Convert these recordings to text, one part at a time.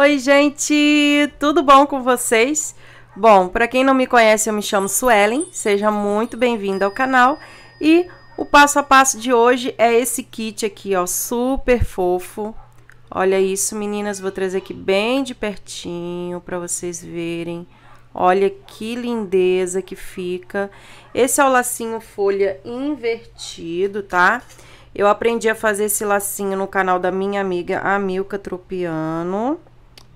Oi, gente, tudo bom com vocês? Bom, para quem não me conhece, eu me chamo Suelen, seja muito bem-vindo ao canal e o passo a passo de hoje é esse kit aqui, ó, super fofo. Olha isso, meninas, vou trazer aqui bem de pertinho para vocês verem. Olha que lindeza que fica. Esse é o lacinho folha invertido, tá? Eu aprendi a fazer esse lacinho no canal da minha amiga Amilca Tropiano.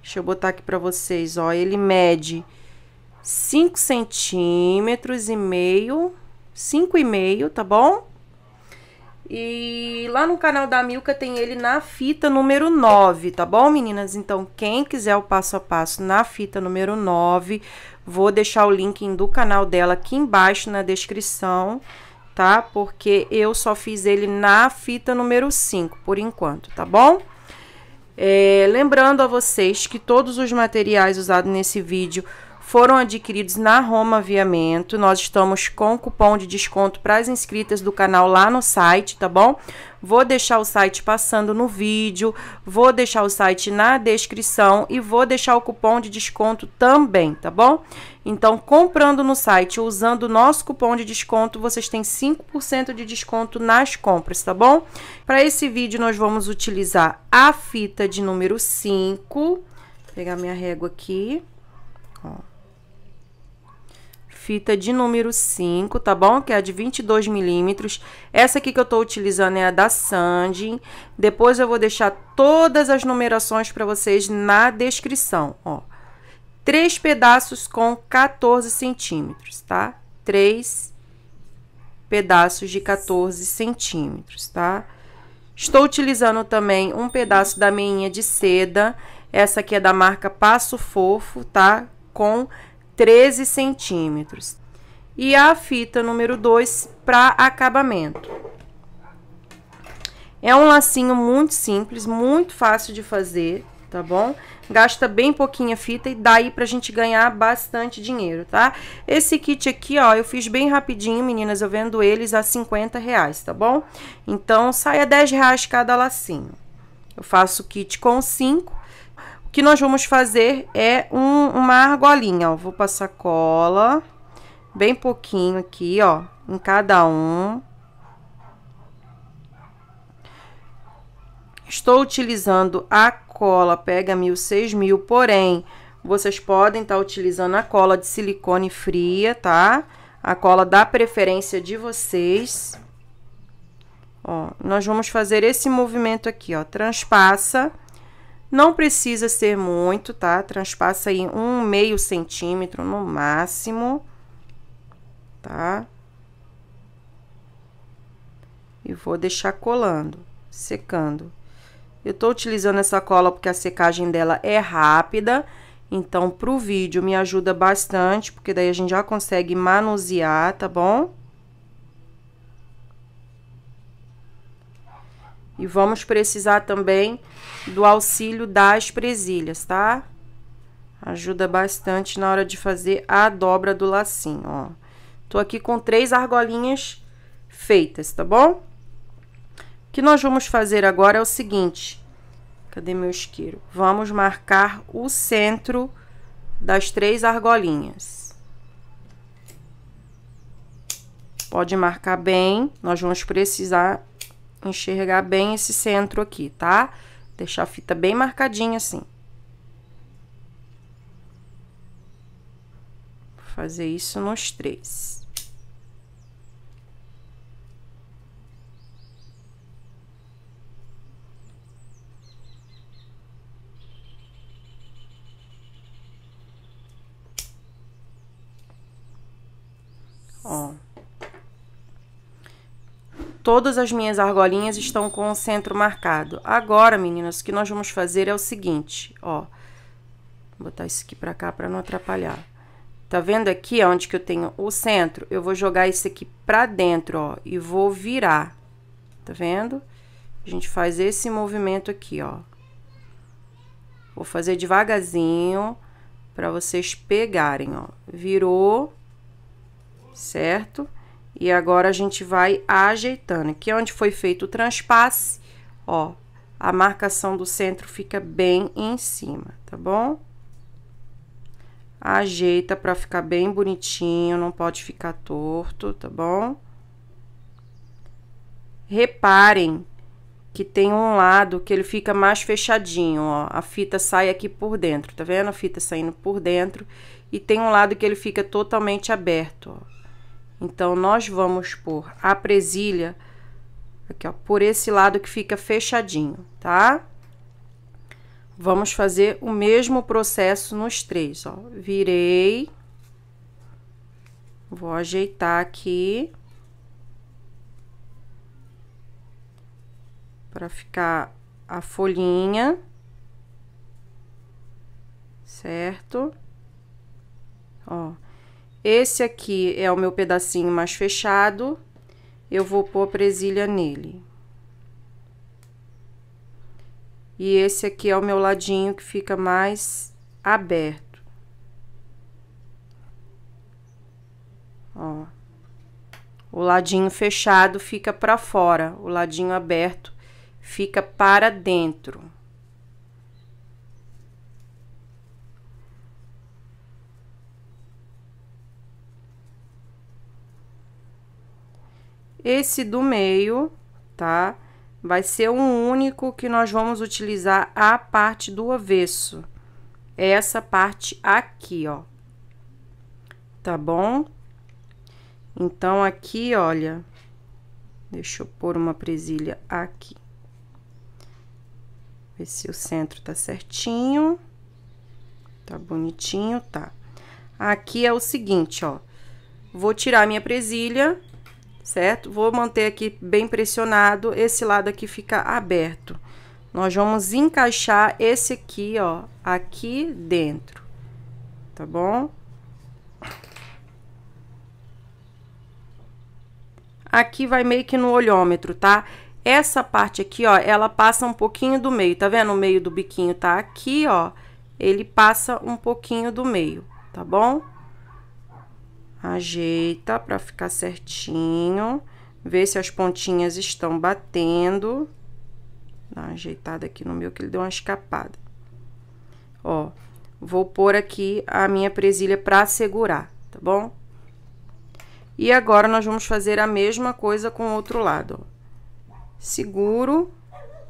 Deixa eu botar aqui para vocês, ó. Ele mede 5 centímetros e meio, 5 e meio, tá bom? E lá no canal da Milka tem ele na fita número 9, tá bom, meninas? Então, quem quiser o passo a passo na fita número 9, vou deixar o link do canal dela aqui embaixo na descrição, tá? Porque eu só fiz ele na fita número 5, por enquanto, tá bom? É, lembrando a vocês que todos os materiais usados nesse vídeo foram adquiridos na Roma Aviamento. Nós estamos com cupom de desconto para as inscritas do canal lá no site, tá bom? Vou deixar o site passando no vídeo, vou deixar o site na descrição e vou deixar o cupom de desconto também, tá bom? Então, comprando no site usando o nosso cupom de desconto, vocês têm 5% de desconto nas compras, tá bom? Para esse vídeo, nós vamos utilizar a fita de número 5. Vou pegar minha régua aqui. Ó. Fita de número 5, tá bom? Que é a de 22 milímetros. Essa aqui que eu tô utilizando é a da Sandy. Depois eu vou deixar todas as numerações para vocês na descrição, ó três pedaços com 14 centímetros, tá? Três pedaços de 14 centímetros, tá? Estou utilizando também um pedaço da meinha de seda, essa aqui é da marca Passo Fofo, tá? Com 13 centímetros. E a fita número 2 para acabamento. É um lacinho muito simples, muito fácil de fazer, tá bom? Gasta bem pouquinha fita e daí pra gente ganhar bastante dinheiro, tá? Esse kit aqui, ó, eu fiz bem rapidinho, meninas, eu vendo eles a 50 reais, tá bom? Então, sai a 10 reais cada lacinho. Eu faço kit com 5. O que nós vamos fazer é um, uma argolinha, ó. Vou passar cola, bem pouquinho aqui, ó, em cada um. Estou utilizando a cola Pega 1000, 6000, porém, vocês podem estar tá utilizando a cola de silicone fria, tá? A cola da preferência de vocês. Ó, nós vamos fazer esse movimento aqui, ó, transpassa. Não precisa ser muito, tá? Transpassa aí um meio centímetro no máximo, tá? E vou deixar colando, secando. Eu estou utilizando essa cola porque a secagem dela é rápida, então para o vídeo me ajuda bastante, porque daí a gente já consegue manusear, tá bom? E vamos precisar também do auxílio das presilhas, tá? Ajuda bastante na hora de fazer a dobra do lacinho, ó. Tô aqui com três argolinhas feitas, tá bom? O que nós vamos fazer agora é o seguinte. Cadê meu isqueiro? Vamos marcar o centro das três argolinhas. Pode marcar bem, nós vamos precisar enxergar bem esse centro aqui, tá? Deixar a fita bem marcadinha assim. fazer isso nos três. todas as minhas argolinhas estão com o centro marcado. Agora, meninas, o que nós vamos fazer é o seguinte, ó. Vou botar isso aqui pra cá pra não atrapalhar. Tá vendo aqui onde que eu tenho o centro? Eu vou jogar isso aqui pra dentro, ó, e vou virar. Tá vendo? A gente faz esse movimento aqui, ó. Vou fazer devagarzinho pra vocês pegarem, ó. Virou, certo? Certo? E agora a gente vai ajeitando. Aqui é onde foi feito o transpasse, ó, a marcação do centro fica bem em cima, tá bom? Ajeita pra ficar bem bonitinho, não pode ficar torto, tá bom? Reparem que tem um lado que ele fica mais fechadinho, ó. A fita sai aqui por dentro, tá vendo? A fita saindo por dentro. E tem um lado que ele fica totalmente aberto, ó. Então, nós vamos por a presilha aqui, ó, por esse lado que fica fechadinho, tá? Vamos fazer o mesmo processo nos três, ó. Virei. Vou ajeitar aqui. Pra ficar a folhinha. Certo? Ó. Esse aqui é o meu pedacinho mais fechado, eu vou pôr presilha nele. E esse aqui é o meu ladinho que fica mais aberto. Ó. O ladinho fechado fica para fora, o ladinho aberto fica para dentro. Esse do meio, tá? Vai ser o único que nós vamos utilizar a parte do avesso. Essa parte aqui, ó. Tá bom? Então, aqui, olha, deixa eu pôr uma presilha aqui. Ver se o centro tá certinho. Tá bonitinho, tá. Aqui é o seguinte, ó. Vou tirar minha presilha certo? Vou manter aqui bem pressionado, esse lado aqui fica aberto. Nós vamos encaixar esse aqui, ó, aqui dentro, tá bom? Aqui vai meio que no olhômetro, tá? Essa parte aqui, ó, ela passa um pouquinho do meio, tá vendo? O meio do biquinho tá aqui, ó, ele passa um pouquinho do meio, tá bom? Ajeita para ficar certinho. Vê se as pontinhas estão batendo. Dá uma ajeitada aqui no meu que ele deu uma escapada. Ó, vou pôr aqui a minha presilha para segurar, tá bom? E agora, nós vamos fazer a mesma coisa com o outro lado, ó. Seguro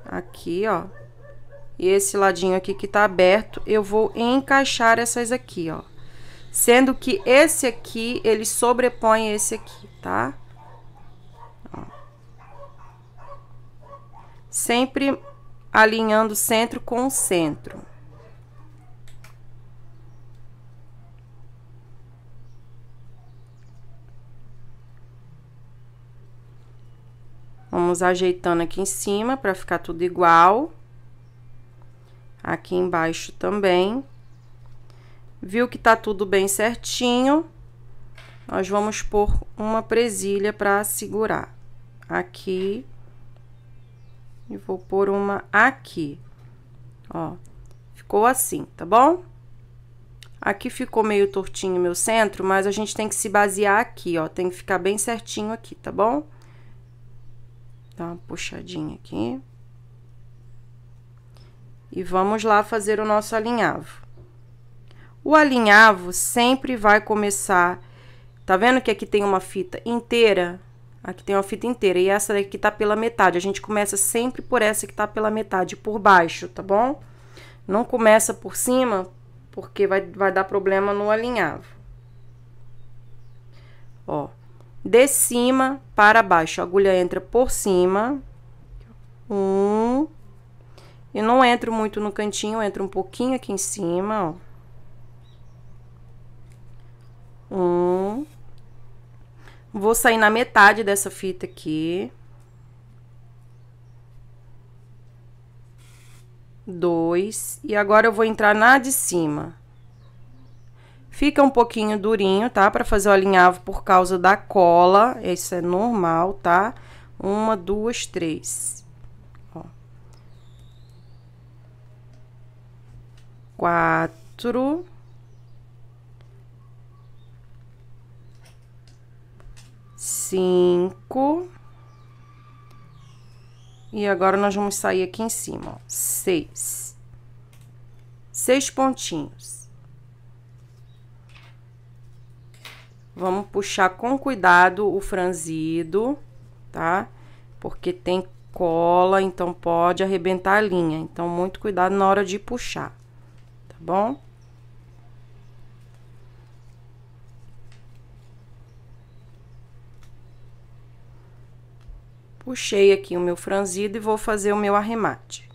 aqui, ó. E esse ladinho aqui que tá aberto, eu vou encaixar essas aqui, ó sendo que esse aqui ele sobrepõe esse aqui, tá? Ó. Sempre alinhando centro com centro. Vamos ajeitando aqui em cima para ficar tudo igual. Aqui embaixo também. Viu que tá tudo bem certinho, nós vamos pôr uma presilha para segurar. Aqui. E vou pôr uma aqui. Ó, ficou assim, tá bom? Aqui ficou meio tortinho meu centro, mas a gente tem que se basear aqui, ó. Tem que ficar bem certinho aqui, tá bom? Dá uma puxadinha aqui. E vamos lá fazer o nosso alinhavo. O alinhavo sempre vai começar... Tá vendo que aqui tem uma fita inteira? Aqui tem uma fita inteira e essa daqui tá pela metade. A gente começa sempre por essa que tá pela metade, por baixo, tá bom? Não começa por cima, porque vai, vai dar problema no alinhavo. Ó, de cima para baixo. A agulha entra por cima. Um. E não entro muito no cantinho, entro um pouquinho aqui em cima, ó. Um. Vou sair na metade dessa fita aqui. Dois. E agora eu vou entrar na de cima. Fica um pouquinho durinho, tá? Pra fazer o alinhavo por causa da cola. Isso é normal, tá? Uma, duas, três. Ó. Quatro. cinco. E agora nós vamos sair aqui em cima, ó, seis. Seis pontinhos. Vamos puxar com cuidado o franzido, tá? Porque tem cola, então pode arrebentar a linha. Então, muito cuidado na hora de puxar, tá bom? Puxei aqui o meu franzido e vou fazer o meu arremate.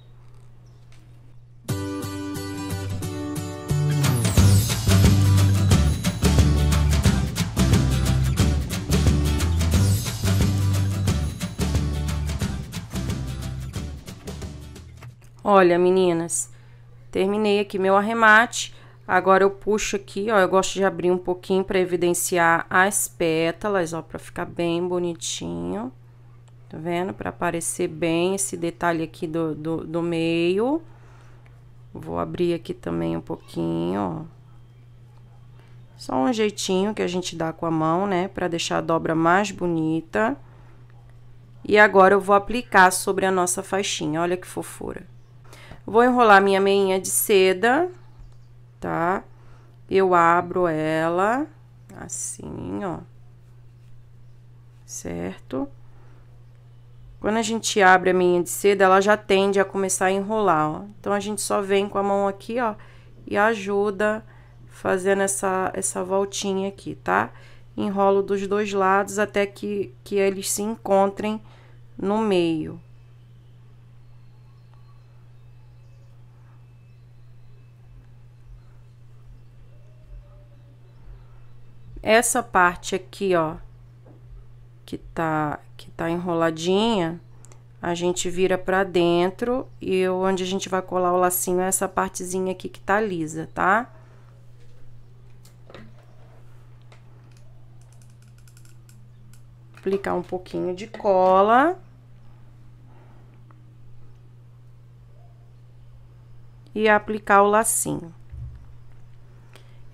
Olha, meninas, terminei aqui meu arremate. Agora eu puxo aqui, ó, eu gosto de abrir um pouquinho para evidenciar as pétalas, ó, para ficar bem bonitinho. Tá vendo? Para aparecer bem esse detalhe aqui do, do, do, meio. Vou abrir aqui também um pouquinho, ó. Só um jeitinho que a gente dá com a mão, né? Para deixar a dobra mais bonita. E agora eu vou aplicar sobre a nossa faixinha. Olha que fofura. Vou enrolar minha meinha de seda, tá? Eu abro ela assim, ó. Certo? Quando a gente abre a meia de seda, ela já tende a começar a enrolar, ó. Então, a gente só vem com a mão aqui, ó, e ajuda fazendo essa, essa voltinha aqui, tá? Enrolo dos dois lados até que, que eles se encontrem no meio. Essa parte aqui, ó, que tá, que tá enroladinha, a gente vira pra dentro e onde a gente vai colar o lacinho é essa partezinha aqui que tá lisa, tá? Aplicar um pouquinho de cola. E aplicar o lacinho.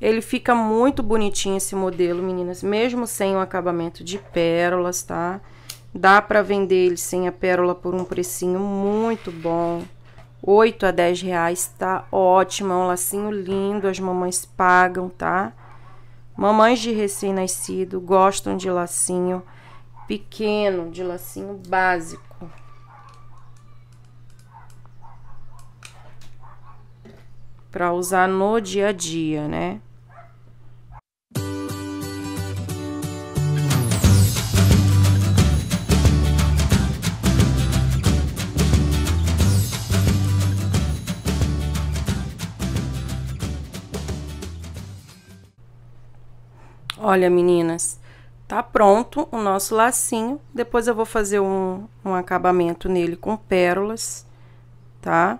Ele fica muito bonitinho esse modelo, meninas, mesmo sem o acabamento de pérolas, tá? Dá pra vender ele sem a pérola por um precinho muito bom. 8 a 10 reais, tá ótimo, é um lacinho lindo, as mamães pagam, tá? Mamães de recém-nascido gostam de lacinho pequeno, de lacinho básico. Pra usar no dia a dia, né? Olha, meninas, tá pronto o nosso lacinho. Depois eu vou fazer um, um acabamento nele com pérolas, tá?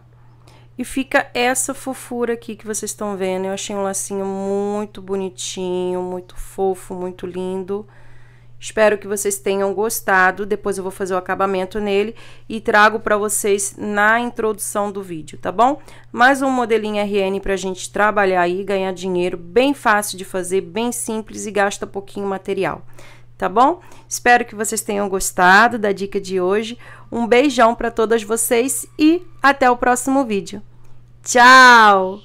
E fica essa fofura aqui que vocês estão vendo. Eu achei um lacinho muito bonitinho, muito fofo, muito lindo. Espero que vocês tenham gostado. Depois eu vou fazer o acabamento nele e trago para vocês na introdução do vídeo, tá bom? Mais um modelinho RN para a gente trabalhar aí, ganhar dinheiro, bem fácil de fazer, bem simples e gasta pouquinho material, tá bom? Espero que vocês tenham gostado da dica de hoje. Um beijão para todas vocês e até o próximo vídeo. Tchau!